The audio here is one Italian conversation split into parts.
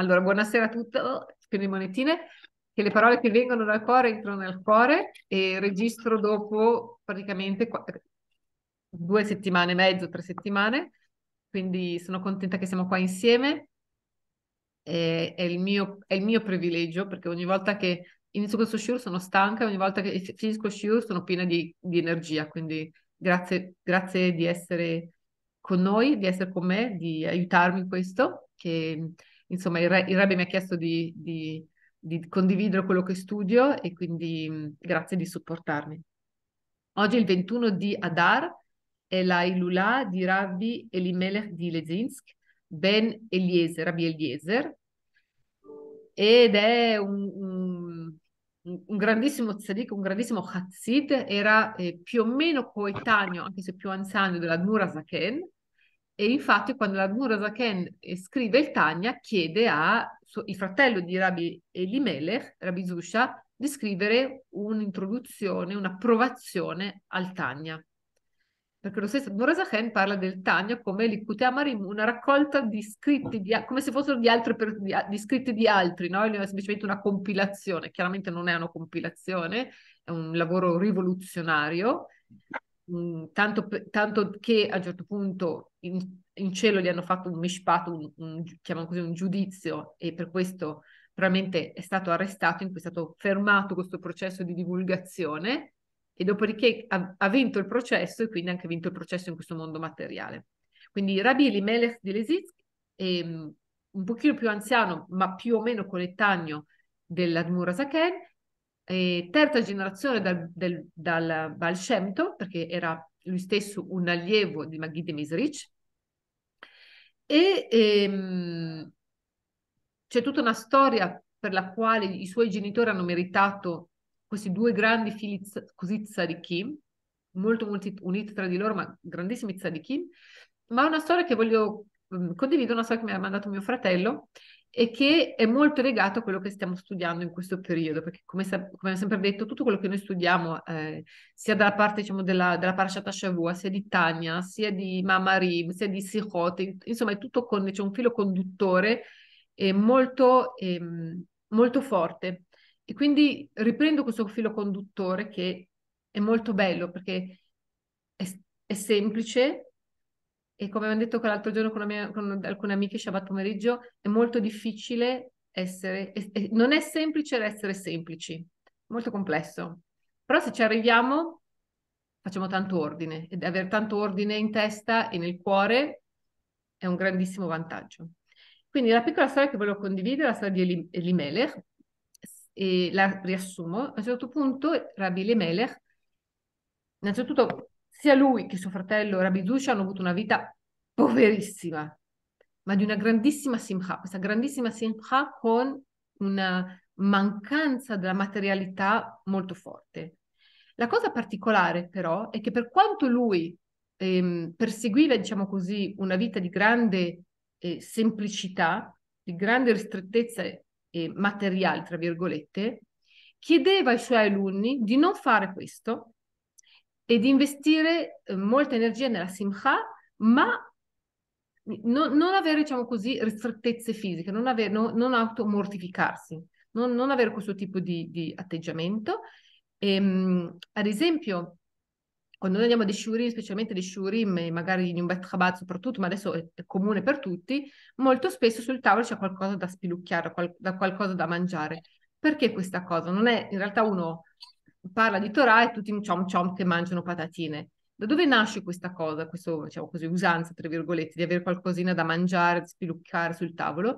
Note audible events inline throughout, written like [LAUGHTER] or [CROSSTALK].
Allora, buonasera a tutti, Spino oh, di Monettine, che le parole che vengono dal cuore entrano nel cuore e registro dopo praticamente due settimane e mezzo, tre settimane, quindi sono contenta che siamo qua insieme. È, è, il, mio, è il mio privilegio perché ogni volta che inizio questo show sono stanca, ogni volta che finisco show sono piena di, di energia, quindi grazie, grazie, di essere con noi, di essere con me, di aiutarmi in questo, che insomma il, re, il Rebbe mi ha chiesto di, di, di condividere quello che studio e quindi mm, grazie di supportarmi. Oggi è il 21 di Adar, è la Ilulà di Rabbi Elimelech di Lezinsk, Ben Eliezer, Rabbi Eliezer, ed è un, un, un grandissimo tzaddik, un grandissimo chazid, era eh, più o meno coetaneo, anche se più anziano, della Nura Zaken, e infatti quando la Murazakhen scrive il Tanya chiede al fratello di Rabbi Elimelech, Rabbi Zusha, di scrivere un'introduzione, un'approvazione al Tanya. Perché lo stesso Murazakhen parla del Tanya come l'Ikutamarim, una raccolta di scritti, di, come se fossero di, per, di, di scritti di altri, no? È semplicemente una compilazione. Chiaramente non è una compilazione, è un lavoro rivoluzionario, tanto, tanto, che a un certo punto in, in cielo gli hanno fatto un mishpat, un, un, così, un giudizio e per questo probabilmente è stato arrestato, in cui è stato fermato questo processo di divulgazione e dopodiché ha, ha, vinto il processo e quindi ha anche vinto il processo in questo mondo materiale. Quindi Rabbi Elimelech di Lesitz, ehm, un pochino più anziano ma più o meno coetaneo dell'Admura Asaken, eh, terza generazione dal, del, dal Baal Shem Tov, perché era lui stesso un allievo di Maghi de Misrich, e ehm, c'è tutta una storia per la quale i suoi genitori hanno meritato questi due grandi figli così tzadikim, molto, molto uniti tra di loro, ma grandissimi tzadikim, ma una storia che voglio mm, condividere, una storia che mi ha mandato mio fratello e che è molto legato a quello che stiamo studiando in questo periodo, perché come, sa- come ho sempre detto, tutto quello che noi studiamo, eh, sia dalla parte diciamo, della, della Parashat Shavua, sia di Tania, sia di Mamarim, sia di Sichot, insomma è tutto con cioè, un filo conduttore eh, molto, eh, molto forte. E quindi riprendo questo filo conduttore che è molto bello perché è, è semplice, e come abbiamo detto l'altro giorno con, mia, con, alcune amiche sabato pomeriggio, è molto difficile essere, è, non è semplice essere semplici, molto complesso. Però se ci arriviamo facciamo tanto ordine ed avere tanto ordine in testa e nel cuore è un grandissimo vantaggio. Quindi la piccola storia che volevo condividere è la storia di Elimelech e la riassumo. A un certo punto Rabbi Elimelech innanzitutto sia lui che suo fratello Rabbi hanno avuto una vita poverissima, ma di una grandissima simcha, questa grandissima simcha con una mancanza della materialità molto forte. La cosa particolare però è che per quanto lui ehm, perseguiva, diciamo così, una vita di grande eh, semplicità, di grande ristrettezza eh, materiale, tra virgolette, chiedeva ai suoi alunni di non fare questo e di investire eh, molta energia nella simcha, ma non, non avere, diciamo così, ristrettezze fisiche, non, avere, no, non automortificarsi, non, non, avere questo tipo di, di atteggiamento. E, ehm, ad esempio, quando noi andiamo dei shurim, specialmente dei shurim e magari in un bet chabad soprattutto, ma adesso è, è, comune per tutti, molto spesso sul tavolo c'è qualcosa da spilucchiare, qual- da qualcosa da mangiare. Perché questa cosa? Non è in realtà uno parla di Torah e tutti i chom chom che mangiano patatine. Da dove nasce questa cosa, questa diciamo così, usanza, tra virgolette, di avere qualcosina da mangiare, da spiluccare sul tavolo?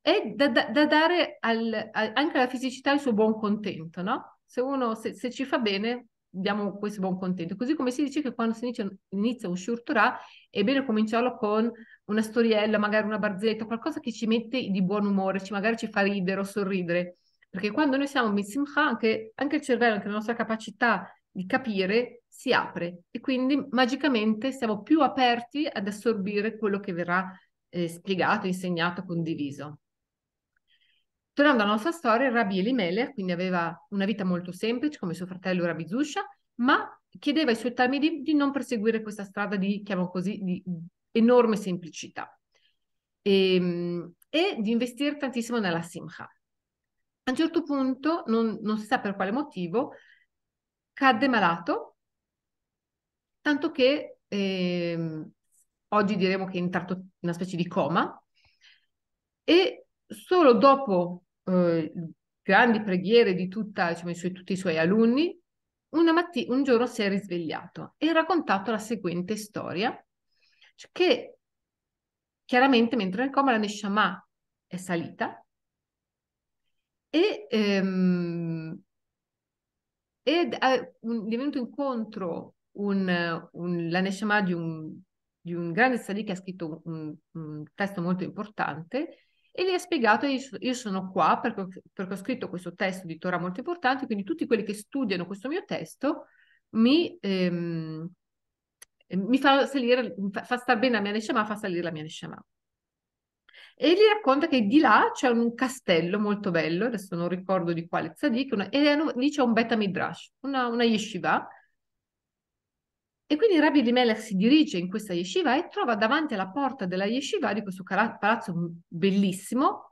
E da, da, da dare al, a, anche alla fisicità il suo buon contento, no? Se uno, se, se, ci fa bene, diamo questo buon contento. Così come si dice che quando si inizia, inizia un shur Torah, è bene cominciarlo con una storiella, magari una barzetta, qualcosa che ci mette di buon umore, ci, magari ci fa ridere o sorridere perché quando noi siamo misimcha, anche, anche il cervello, anche la nostra capacità di capire si apre e quindi magicamente siamo più aperti ad assorbire quello che verrà eh, spiegato, insegnato, condiviso. Tornando alla nostra storia, Rabbi Elimelech quindi aveva una vita molto semplice come suo fratello Rabbi Zusha, ma chiedeva ai suoi talmidi di non perseguire questa strada di, chiamo così, di enorme semplicità e, ehm, e di investire tantissimo nella simcha. A un certo punto, non, non si sa per quale motivo, cadde malato, tanto che eh, oggi diremo che è entrato in una specie di coma e solo dopo eh, grandi preghiere di, tutta, diciamo, i suoi, tutti i suoi alunni, matti- un giorno si è risvegliato e ha raccontato la seguente storia, cioè che chiaramente mentre nel coma la Neshama è salita e, ehm, ed è, è venuto incontro un, un, la Neshama di un, di un grande Sadiq che ha scritto un, un, testo molto importante e gli ha spiegato io sono qua perché, perché, ho scritto questo testo di Torah molto importante, quindi tutti quelli che studiano questo mio testo mi, ehm, mi fa salire, fa, fa star bene la mia Neshama, fa salire la mia Neshama e gli racconta che di là c'è un castello molto bello, adesso non ricordo di quale tzaddik, una, e lì c'è un beta midrash, una, una yeshiva, e quindi Rabbi Elimelech si dirige in questa yeshiva e trova davanti alla porta della yeshiva di questo palazzo bellissimo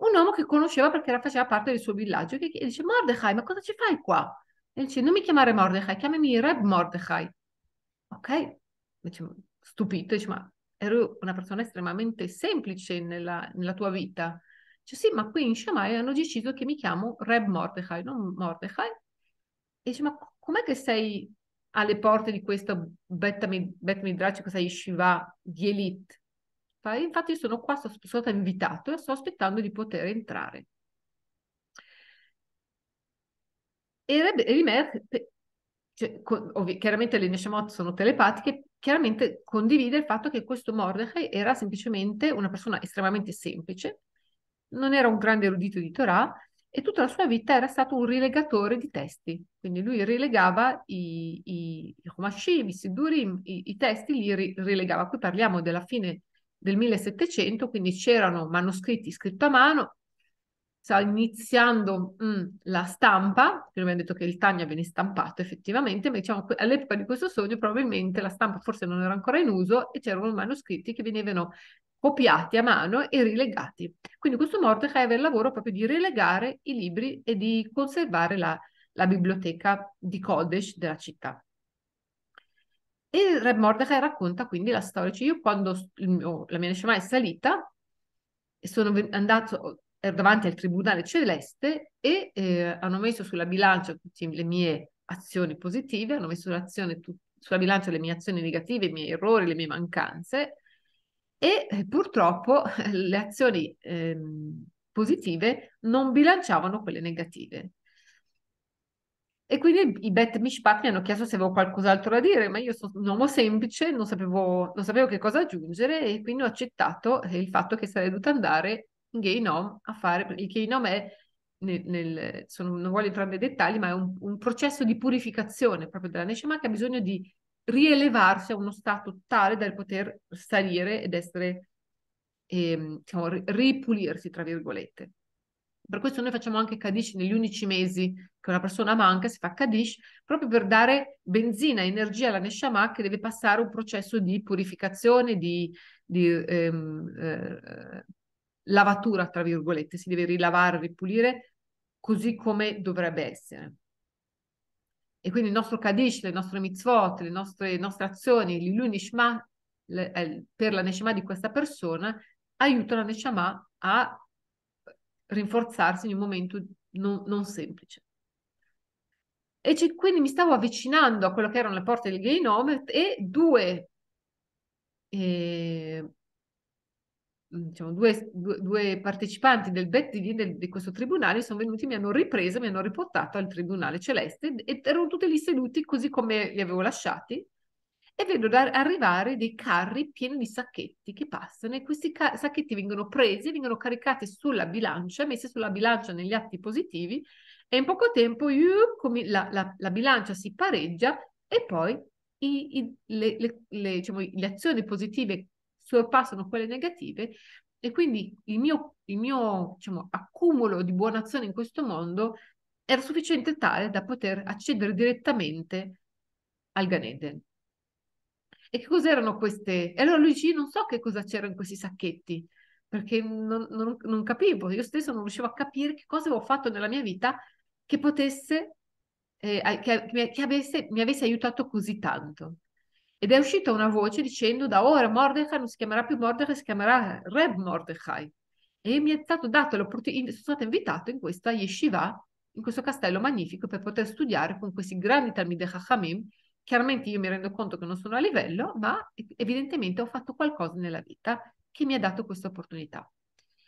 un uomo che conosceva perché faceva parte del suo villaggio che, e dice Mordechai ma cosa ci fai qua? E dice non mi chiamare Mordechai, chiamami Reb Mordechai. Ok? Dice, stupito, dice ma ero una persona estremamente semplice nella, nella tua vita. Cioè, sì, ma qui in Shammai hanno deciso che mi chiamo Reb Mordechai, non Mordechai. E dice, ma com'è che sei alle porte di questo Bet, Bet Midrash, questa yeshiva di elite? Infatti sono qua, sono stata invitato e sto aspettando di poter entrare. E Reb, Rimer, cioè, ovvi, chiaramente le Neshamot sono telepatiche, chiaramente condivide il fatto che questo Mordecai era semplicemente una persona estremamente semplice, non era un grande erudito di Torah e tutta la sua vita era stato un rilegatore di testi. Quindi lui rilegava i, i, i i Sidurim, i, i testi li rilegava. Qui parliamo della fine del 1700, quindi c'erano manoscritti scritti a mano, sta iniziando mh, mm, la stampa, perché mi detto che il Tania viene stampato effettivamente, ma diciamo all'epoca di questo sogno probabilmente la stampa forse non era ancora in uso e c'erano manoscritti che venivano copiati a mano e rilegati. Quindi questo Mordecai aveva il lavoro proprio di rilegare i libri e di conservare la, la biblioteca di Kodesh della città. E Re Mordecai racconta quindi la storia. Cioè io quando mio, la mia Neshama è salita, sono andato, eh, davanti al Tribunale Celeste e eh, hanno messo sulla bilancia tutte le mie azioni positive, hanno messo tut- sulla bilancia le mie azioni negative, i miei errori, le mie mancanze e eh, purtroppo [LAUGHS] le azioni eh, positive non bilanciavano quelle negative. E quindi i Bet Mishpat mi hanno chiesto se avevo qualcos'altro da dire, ma io sono un uomo semplice, non sapevo, non sapevo che cosa aggiungere e quindi ho accettato eh, il fatto che sarei dovuta andare in Gainom a fare, il Gainom è, nel, nel, sono, non voglio entrare nei dettagli, ma è un, un processo di purificazione proprio della Neshama che ha bisogno di rielevarsi a uno stato tale da poter salire ed essere, ehm, diciamo, ripulirsi, tra virgolette. Per questo noi facciamo anche Kadish negli unici mesi che una persona manca, si fa Kadish, proprio per dare benzina, energia alla Neshama che deve passare un processo di purificazione, di, di ehm, eh, lavatura, tra virgolette, si deve rilavare, ripulire così come dovrebbe essere. E quindi il nostro Kadesh, le nostre mitzvot, le nostre, le nostre azioni, l'ilunishma eh, per la Neshama di questa persona aiuta la Neshama a rinforzarsi in un momento non, non semplice. E c- quindi mi stavo avvicinando a quello che erano le porte del Gay Nomad e due eh, Mhmm, diciamo, due, due, due, partecipanti del bet di, di questo tribunale sono venuti, mi hanno ripreso, mi hanno riportato al tribunale celeste e erano tutti lì seduti così come li avevo lasciati e vedo arrivare dei carri pieni di sacchetti che passano e questi ca- sacchetti vengono presi, vengono caricati sulla bilancia, messi sulla bilancia negli atti positivi e in poco tempo io, la, la, la, bilancia si pareggia e poi i, i, le, le, le, diciamo, le azioni positive sorpassano quelle negative e quindi il mio, il mio diciamo, accumulo di buona azione in questo mondo era sufficiente tale da poter accedere direttamente al Ganeden. E che cos'erano queste? E allora lui dice, non so che cosa c'era in questi sacchetti, perché non, non, non capivo, io stesso non riuscivo a capire che cosa avevo fatto nella mia vita che potesse eh, che, che, mi, che mi avesse aiutato così tanto. Ed è uscita una voce dicendo da ora Mordecai non si chiamerà più Mordecai, si chiamerà Reb Mordecai. E mi è stato dato l'opportunità, sono stato invitato in questa yeshiva, in questo castello magnifico, per poter studiare con questi grandi Talmide Chachamim. Chiaramente io mi rendo conto che non sono a livello, ma evidentemente ho fatto qualcosa nella vita che mi ha dato questa opportunità.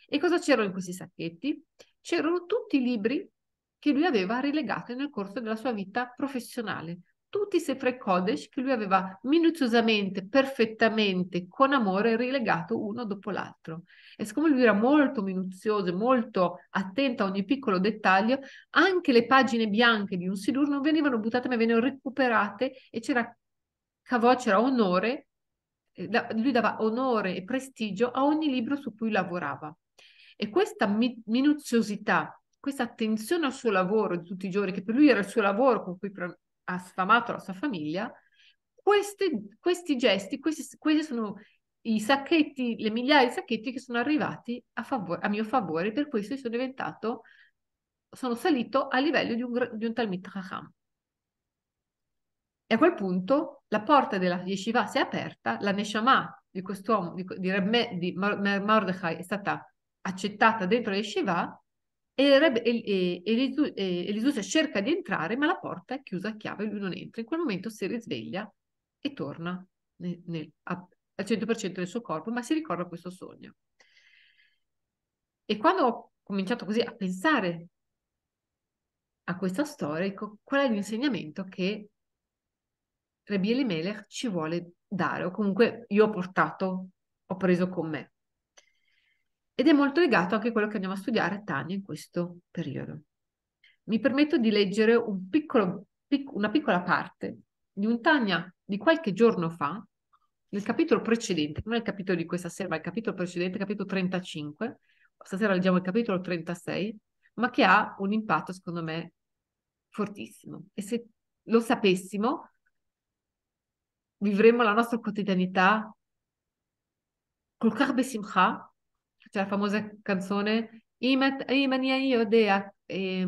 E cosa c'erano in questi sacchetti? C'erano tutti i libri che lui aveva rilegato nel corso della sua vita professionale, tutti i Sefer Kodesh che lui aveva minuziosamente, perfettamente, con amore, rilegato uno dopo l'altro. E siccome lui era molto minuzioso, e molto attento a ogni piccolo dettaglio, anche le pagine bianche di un Sidur non venivano buttate, ma venivano recuperate e c'era cavò, c'era onore, lui dava onore e prestigio a ogni libro su cui lavorava. E questa mi- minuziosità questa attenzione al suo lavoro di tutti i giorni, che per lui era il suo lavoro con cui ha sfamato la sua famiglia, questi, questi gesti, questi, questi, sono i sacchetti, le migliaia di sacchetti che sono arrivati a, favore, a mio favore, per questo sono diventato, sono salito a livello di un, di un Talmud Chacham. E a quel punto la porta della yeshiva si è aperta, la Neshama di quest'uomo, di, di, di Mordechai, è stata accettata dentro la yeshiva e, Rebe- e, e, e Elisusa cerca di entrare, ma la porta è chiusa a chiave, lui non entra. In quel momento si risveglia e torna nel, nel, a, al 100% del suo corpo, ma si ricorda questo sogno. E quando ho cominciato così a pensare a questa storia, ecco, qual è l'insegnamento che Rebieli Melech ci vuole dare, o comunque io ho portato, ho preso con me ed è molto legato anche a quello che andiamo a studiare Tania in questo periodo. Mi permetto di leggere un piccolo, pic, una piccola parte di un Tania di qualche giorno fa, nel capitolo precedente, non è il capitolo di questa sera, ma il capitolo precedente, capitolo 35, stasera leggiamo il capitolo 36, ma che ha un impatto secondo me fortissimo. E se lo sapessimo, vivremmo la nostra quotidianità col karbe simcha c'è la famosa canzone Imat Imania io dea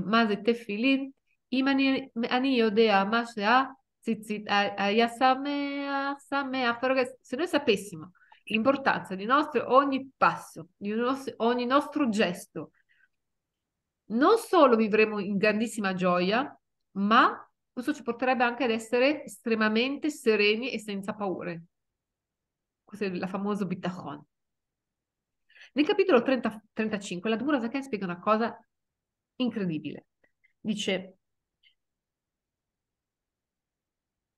maze tefilin Imania dea masea zitzit ayasamea samea se noi sapessimo l'importanza di nostro ogni passo, di nostro, ogni nostro gesto, non solo vivremo in grandissima gioia, ma questo ci porterebbe anche ad essere estremamente sereni e senza paure. Questa è la famosa bitachon. Nel capitolo 30, 35 la Dura Dmurasakhen spiega una cosa incredibile. Dice,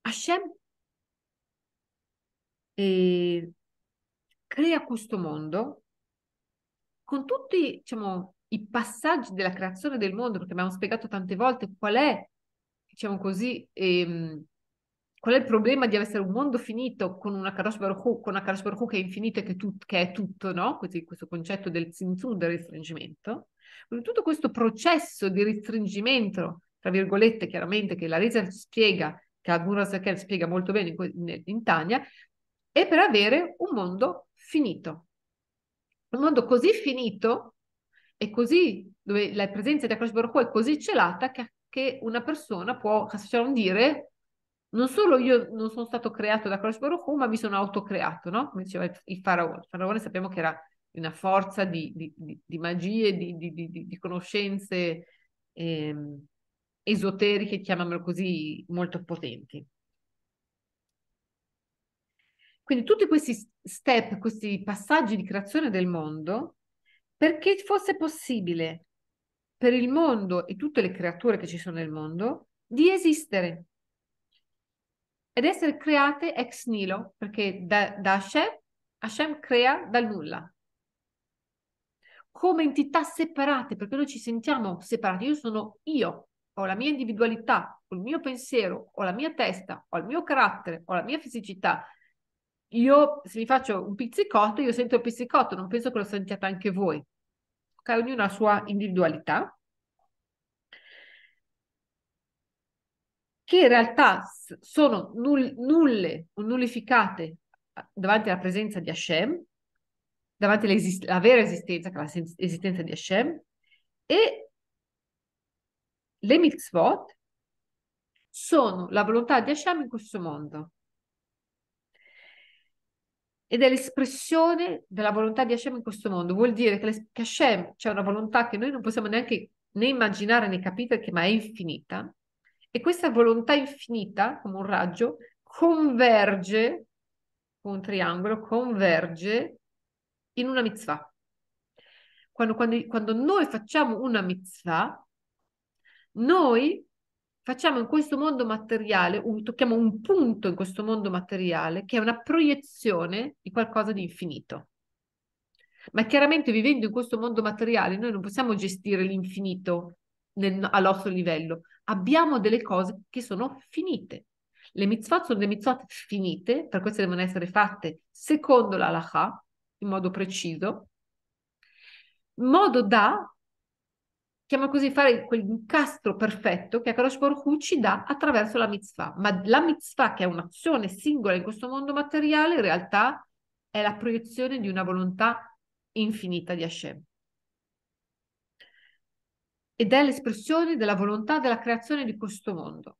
Hashem eh, crea questo mondo con tutti diciamo, i passaggi della creazione del mondo, perché abbiamo spiegato tante volte qual è, diciamo così, ehm, qual è il problema di essere un mondo finito con una Kadosh Baruch con una Kadosh Baruch che è infinita e che, tut- che, è tutto, no? Così, questo concetto del zinzun, del restringimento. Tutto questo processo di restringimento, tra virgolette, chiaramente, che la Reza spiega, che Agura Zakel spiega molto bene in, in, in Tania, è per avere un mondo finito. Un mondo così finito e così, dove la presenza di Akash Baruch è così celata che, che una persona può, possiamo dire, non solo io non sono stato creato da Kodesh Baruch ma mi sono autocreato, no? Come diceva il faraone. Il faraone sappiamo che era una forza di, di, di, di magie, di, conoscenze eh, esoteriche, chiamiamolo così, molto potenti. Quindi tutti questi step, questi passaggi di creazione del mondo, perché fosse possibile per il mondo e tutte le creature che ci sono nel mondo di esistere, ed essere create ex nilo, perché da, da Hashem, Hashem crea dal nulla, come entità separate, perché noi ci sentiamo separati. Io sono io, ho la mia individualità, ho il mio pensiero, ho la mia testa, ho il mio carattere, ho la mia fisicità. Io, se mi faccio un pizzicotto, io sento il pizzicotto, non penso che lo sentiate anche voi. Ok, ognuno ha la sua individualità. che in realtà sono null- nulle o nullificate davanti alla presenza di Hashem, davanti alla vera esistenza, che è l'esistenza di Hashem, e le mitzvot sono la volontà di Hashem in questo mondo. Ed è l'espressione della volontà di Hashem in questo mondo. Vuol dire che, che Hashem c'è una volontà che noi non possiamo neanche né immaginare né capire, che ma è infinita, e questa volontà infinita, come un raggio, converge, un triangolo, converge in una mitzvah. Quando, quando, quando noi facciamo una mitzvah, noi facciamo in questo mondo materiale, un, tocchiamo un punto in questo mondo materiale che è una proiezione di qualcosa di infinito. Ma chiaramente vivendo in questo mondo materiale noi non possiamo gestire l'infinito nel, nostro livello. Abbiamo delle cose che sono finite. Le mitzvot sono delle mitzvot finite, per questo devono essere fatte secondo la l'alaha, in modo preciso, in modo da, chiama così, fare quell'incastro perfetto che Akarosh Baruch Hu ci dà attraverso la mitzvah. Ma la mitzvah, che è un'azione singola in questo mondo materiale, in realtà è la proiezione di una volontà infinita di Hashem ed è l'espressione della volontà della creazione di questo mondo.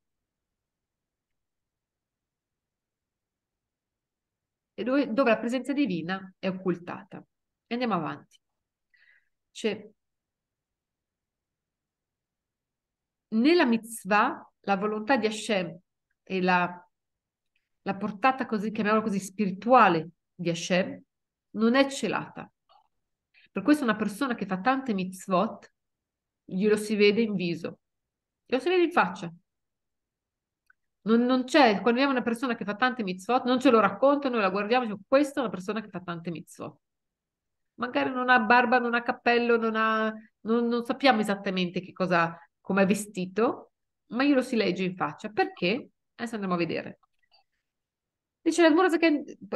E dove, dove la presenza divina è occultata. andiamo avanti. Cioè, nella mitzvah la volontà di Hashem e la, la portata così, chiamiamola così, spirituale di Hashem non è celata. Per questo una persona che fa tante mitzvot glielo si vede in viso, glielo si vede in faccia. Non, non c'è, quando abbiamo una persona che fa tante mitzvot, non ce lo racconta, noi la guardiamo e diciamo, questa è una persona che fa tante mitzvot. Magari non ha barba, non ha cappello, non, ha, non, non sappiamo esattamente che cosa, come è vestito, ma glielo si legge in faccia. Perché? Adesso andiamo a vedere. Dice Lamuro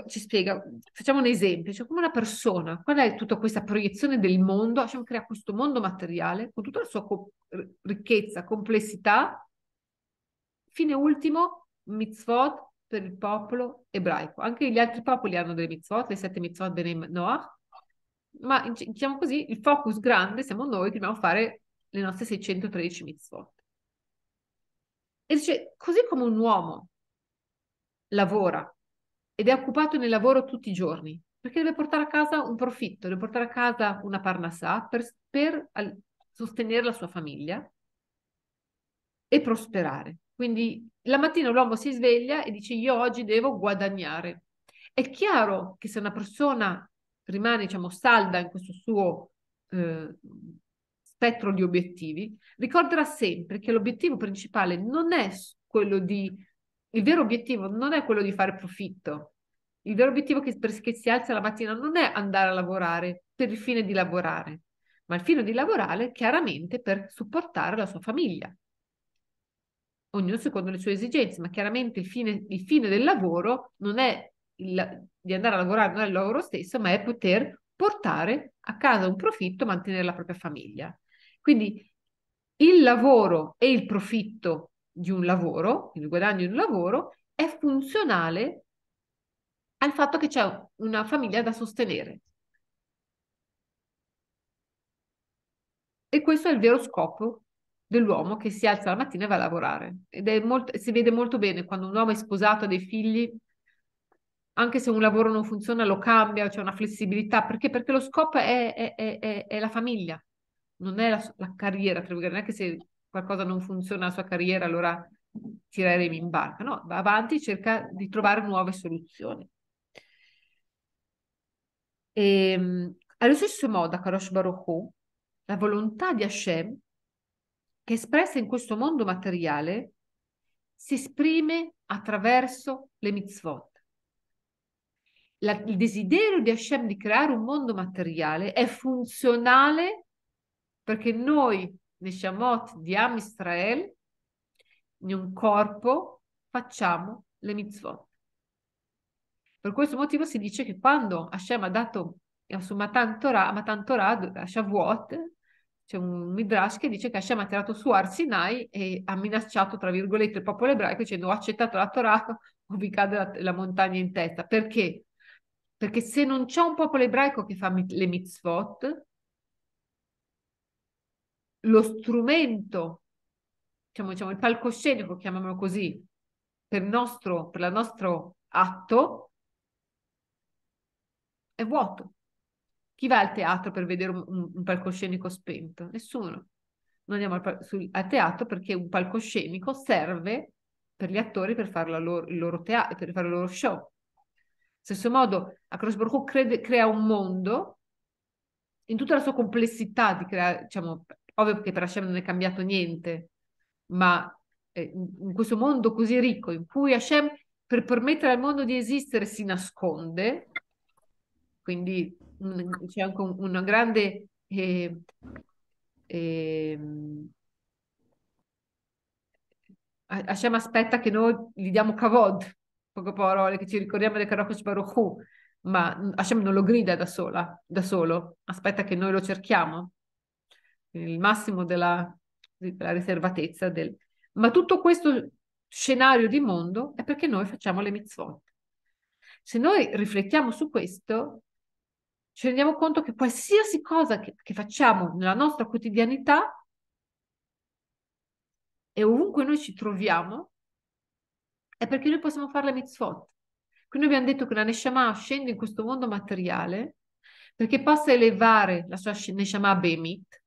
ci spiega, facciamo un esempio, cioè come una persona, qual è tutta questa proiezione del mondo? Hashem crea questo mondo materiale con tutta la sua co- ricchezza, complessità, fine ultimo, mitzvot per il popolo ebraico. Anche gli altri popoli hanno delle mitzvot, le sette mitzvot Bene Noach, ma diciamo così, il focus grande siamo noi che dobbiamo fare le nostre 613 mitzvot. E dice, così come un uomo lavora ed è occupato nel lavoro tutti i giorni, perché deve portare a casa un profitto, deve portare a casa una parnassà per, per al, sostenere la sua famiglia e prosperare. Quindi la mattina l'uomo si sveglia e dice io oggi devo guadagnare. È chiaro che se una persona rimane, diciamo, salda in questo suo eh, spettro di obiettivi, ricorderà sempre che l'obiettivo principale non è quello di... Il vero obiettivo non è quello di fare profitto, il vero obiettivo che, che si alza la mattina non è andare a lavorare per il fine di lavorare, ma il fine di lavorare chiaramente per supportare la sua famiglia. Ognuno secondo le sue esigenze, ma chiaramente il fine, il fine del lavoro non è il, di andare a lavorare, non è il lavoro stesso, ma è poter portare a casa un profitto, mantenere la propria famiglia. Quindi il lavoro e il profitto di un lavoro, il guadagno di un lavoro, è funzionale al fatto che c'è una famiglia da sostenere. E questo è il vero scopo dell'uomo che si alza la mattina e va a lavorare. Ed è molto, si vede molto bene quando un uomo è sposato, ha dei figli, anche se un lavoro non funziona lo cambia, c'è una flessibilità, perché? perché lo scopo è, è, è, è, la famiglia, non è la, la carriera, non è che se qualcosa non funziona la sua carriera allora tireremo in barca, no, va avanti, e cerca di trovare nuove soluzioni. E, ehm, allo stesso modo, a Karosh Baruch la volontà di Hashem, che è espressa in questo mondo materiale, si esprime attraverso le mitzvot. La, il desiderio di Hashem di creare un mondo materiale è funzionale perché noi, Neshamot di Am Israel, in un corpo facciamo le mitzvot. Per questo motivo si dice che quando Hashem ha dato eh, su Matan Torah, Matan Torah a Shavuot, c'è un midrash che dice che Hashem ha tirato su Arsinai e ha minacciato, tra virgolette, il popolo ebraico dicendo ho accettato la Torah [LAUGHS] o vi cade la, la montagna in testa. Perché? Perché se non c'è un popolo ebraico che fa mit- le mitzvot, lo strumento, diciamo, diciamo il palcoscenico, chiamiamolo così, per, nostro, per il nostro atto è vuoto. Chi va al teatro per vedere un, un palcoscenico spento? Nessuno. Noi andiamo al, sul, al, teatro perché un palcoscenico serve per gli attori per fare, loro, il loro teatro, per fare il loro show. Stesso modo, a Crossbrook crea un mondo in tutta la sua complessità di creare, diciamo, ovvio che per Hashem non è cambiato niente, ma eh, in questo mondo così ricco in cui Hashem per permettere al mondo di esistere si nasconde, quindi mh, c'è anche un, una grande... Eh, eh, Hashem aspetta che noi gli diamo kavod, poche parole, che ci ricordiamo del Karakosh Baruch ma Hashem non lo grida da, sola, da solo, aspetta che noi lo cerchiamo. Il massimo della, della riservatezza. Del... Ma tutto questo scenario di mondo è perché noi facciamo le mitzvot. Se noi riflettiamo su questo, ci rendiamo conto che qualsiasi cosa che, che facciamo nella nostra quotidianità e ovunque noi ci troviamo è perché noi possiamo fare la mitzvot. Quindi abbiamo detto che la Neshama scende in questo mondo materiale perché possa elevare la sua Neshama Bemit,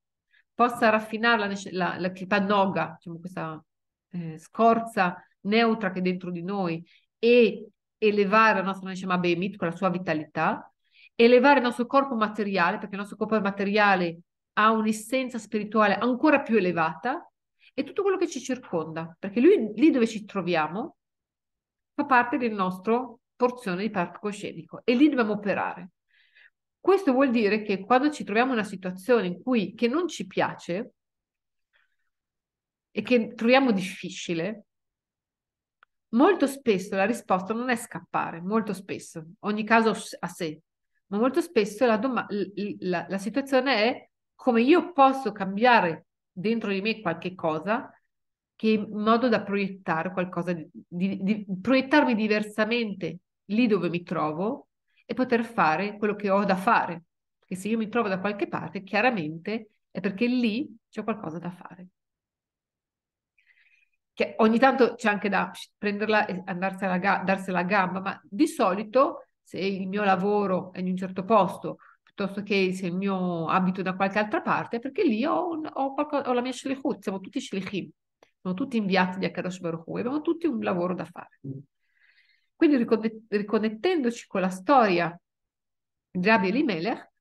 possa raffinare la, la, la clipanoga, diciamo questa eh, scorza neutra che è dentro di noi, e elevare la nostra Neshama Bemit con la sua vitalità, elevare il nostro corpo materiale, perché il nostro corpo materiale ha un'essenza spirituale ancora più elevata, e tutto quello che ci circonda, perché lui, lì dove ci troviamo fa parte del nostro porzione di parco scenico e lì dobbiamo operare. Questo vuol dire che quando ci troviamo in una situazione in cui che non ci piace e che troviamo difficile, molto spesso la risposta non è scappare, molto spesso, ogni caso a sé, ma molto spesso la, doma- la, la situazione è come io posso cambiare dentro di me qualche cosa che in modo da proiettare qualcosa di, di, di, proiettarmi diversamente lì dove mi trovo e poter fare quello che ho da fare. Perché se io mi trovo da qualche parte, chiaramente è perché lì c'è qualcosa da fare. Che ogni tanto c'è anche da prenderla e andarsela a ga- darsela a gamba, ma di solito se il mio lavoro è in un certo posto piuttosto che se il mio abito da qualche altra parte, perché lì ho, un, ho, qualcosa, ho la mia shelichut, siamo tutti shelichim, siamo tutti inviati di Akadosh Baruch Hu, abbiamo tutti un lavoro da fare. Mm. Quindi riconnettendoci con la storia di Rabbi Elimelech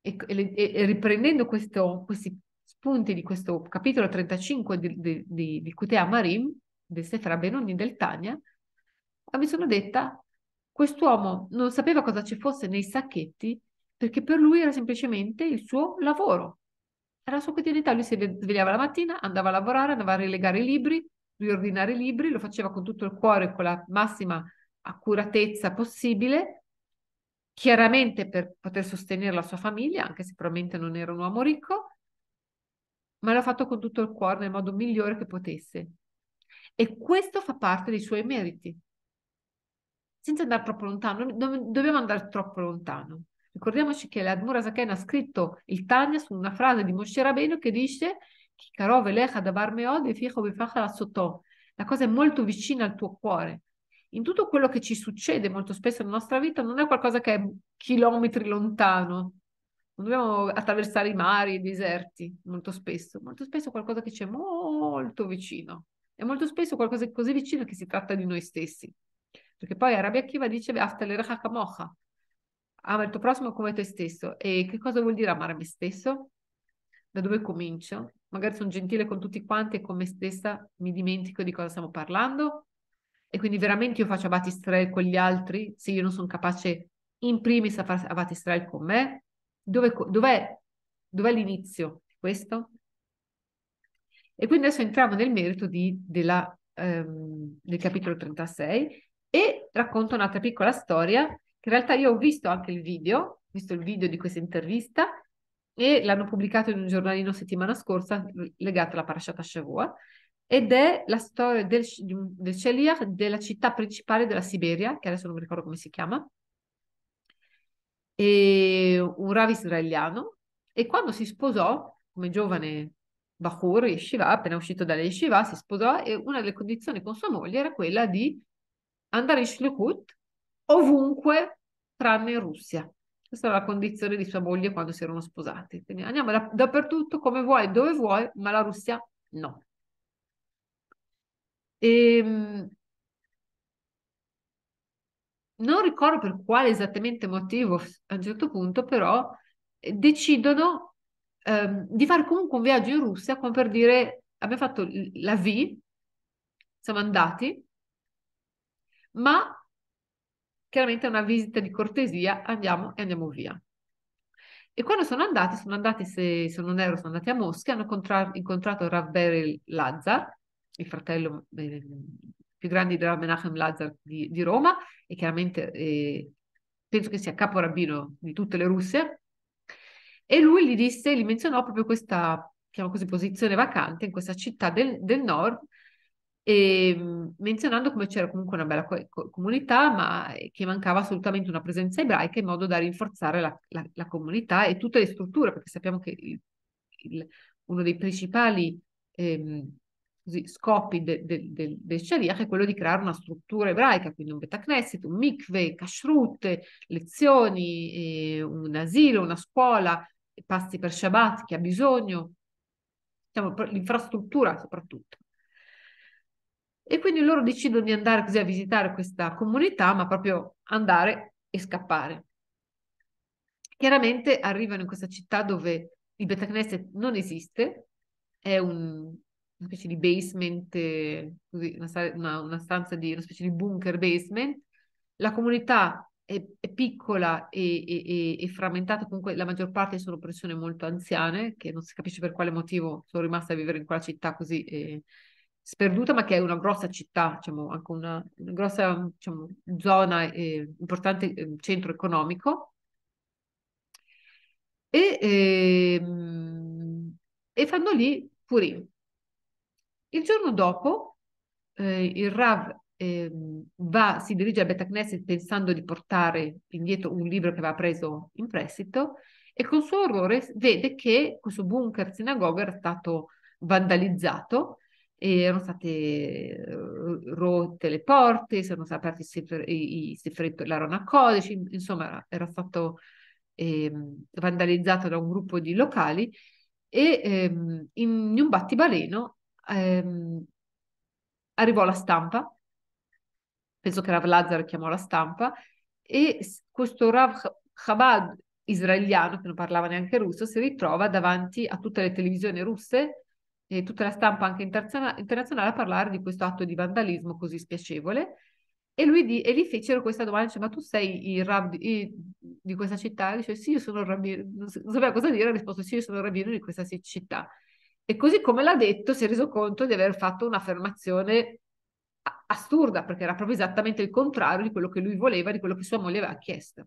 e, e, e riprendendo questo, questi spunti di questo capitolo 35 di, Kutea Marim, del Sefer Benoni del Tania, mi sono detta Quest'uomo non sapeva cosa ci fosse nei sacchetti perché per lui era semplicemente il suo lavoro. Era la sua quotidianità, lui si svegliava la mattina, andava a lavorare, andava a rilegare i libri, riordinare i libri, lo faceva con tutto il cuore, con la massima accuratezza possibile, chiaramente per poter sostenere la sua famiglia, anche se probabilmente non era un uomo ricco, ma l'ha fatto con tutto il cuore nel modo migliore che potesse. E questo fa parte dei suoi meriti senza andare troppo lontano, non dobbiamo andare troppo lontano. Ricordiamoci che l'Admura Zaken ha scritto il Tania su una frase di Moshe Rabbeinu che dice la cosa è molto vicina al tuo cuore. In tutto quello che ci succede molto spesso nella nostra vita non è qualcosa che è chilometri lontano. Non dobbiamo attraversare i mari, i deserti, molto spesso. Molto spesso è qualcosa che c'è molto vicino. E molto spesso qualcosa di così vicino che si tratta di noi stessi. Perché poi Arabia Kiva dice Aftalerecha kamocha, ama il tuo prossimo come te stesso. E che cosa vuol dire amare me stesso? Da dove comincio? Magari sono gentile con tutti quanti e con me stessa mi dimentico di cosa stiamo parlando? E quindi veramente io faccio abati Israel con gli altri se io non sono capace in primis a fare abati Israel con me? Dove, dov'è, dov'è l'inizio di questo? E quindi adesso entriamo nel merito di, della, ehm, del capitolo 36 e racconto un'altra piccola storia, che in realtà io ho visto anche il video, ho visto il video di questa intervista e l'hanno pubblicato in un giornalino settimana scorsa legato alla Parashat Shavua ed è la storia del, del Celiach della città principale della Siberia, che adesso non mi ricordo come si chiama, e un rav israeliano e quando si sposò come giovane Bahur Yeshiva, appena uscito dalle Yeshiva, si sposò e una delle condizioni con sua moglie era quella di andare in Shilukut ovunque tranne in Russia. Questa era la condizione di sua moglie quando si erano sposati. Quindi andiamo da, dappertutto, come vuoi, dove vuoi, ma la Russia no. E, ehm, non ricordo per quale esattamente motivo, a un certo punto però eh, decidono ehm, di fare comunque un viaggio in Russia, come per dire, abbiamo fatto la V, siamo andati, ma chiaramente è una visita di cortesia, andiamo e andiamo via. E quando sono andati, sono andati, se, se non ero, sono andati a Mosca, hanno contra- incontrato Rav Beryl Lazar, il fratello eh, più grande di Rav Menachem Lazar di, di Roma, e chiaramente eh, penso che sia caporabbino di tutte le russe, e lui gli disse, gli menzionò proprio questa, diciamo così, posizione vacante in questa città del, del nord, e ehm, menzionando come c'era comunque una bella co- comunità, ma eh, che mancava assolutamente una presenza ebraica in modo da rinforzare la, la, la comunità e tutte le strutture, perché sappiamo che il, il, uno dei principali ehm, così, scopi del de, de, de Shariach è quello di creare una struttura ebraica, quindi un Betacneset, un mikve, kashrut, lezioni, eh, un asilo, una scuola, pasti per Shabbat, che ha bisogno, diciamo, l'infrastruttura soprattutto. E quindi loro decidono di andare così a visitare questa comunità, ma proprio andare e scappare. Chiaramente arrivano in questa città dove il Beta Knesset non esiste, è un, una specie di basement, così, una, una, stanza di una specie di bunker basement. La comunità è, è piccola e, e, e, frammentata, comunque la maggior parte sono persone molto anziane che non si capisce per quale motivo sono rimaste a vivere in quella città così eh, sperduta, ma che è una grossa città, diciamo, anche una, una grossa diciamo, zona, eh, importante eh, centro economico. E, eh, e, fanno lì Purim. Il giorno dopo eh, il Rav ehm, va, si dirige a Betacneset pensando di portare indietro un libro che aveva preso in prestito e con suo orrore vede che questo bunker sinagoga era stato vandalizzato e erano state ehm, rotte le porte, sono stati aperti i, i sifretto, la rana codici, insomma era stato eh, vandalizzato da un gruppo di locali e ehm, in, un battibaleno ehm, arrivò la stampa, penso che Rav Lazar chiamò la stampa, e questo Rav Chabad israeliano, che non parlava neanche russo, si ritrova davanti a tutte le televisioni russe eh, tutta la stampa anche internazionale a parlare di questo atto di vandalismo così spiacevole. E, lui di, e gli fecero questa domanda, dice, ma tu sei il rab di, questa città? E dice, sì, io sono il rabbino, non sapeva cosa dire, ha risposto, sì, io sono il rabbino di questa città. E così come l'ha detto, si è reso conto di aver fatto un'affermazione assurda, perché era proprio esattamente il contrario di quello che lui voleva, di quello che sua moglie aveva chiesto.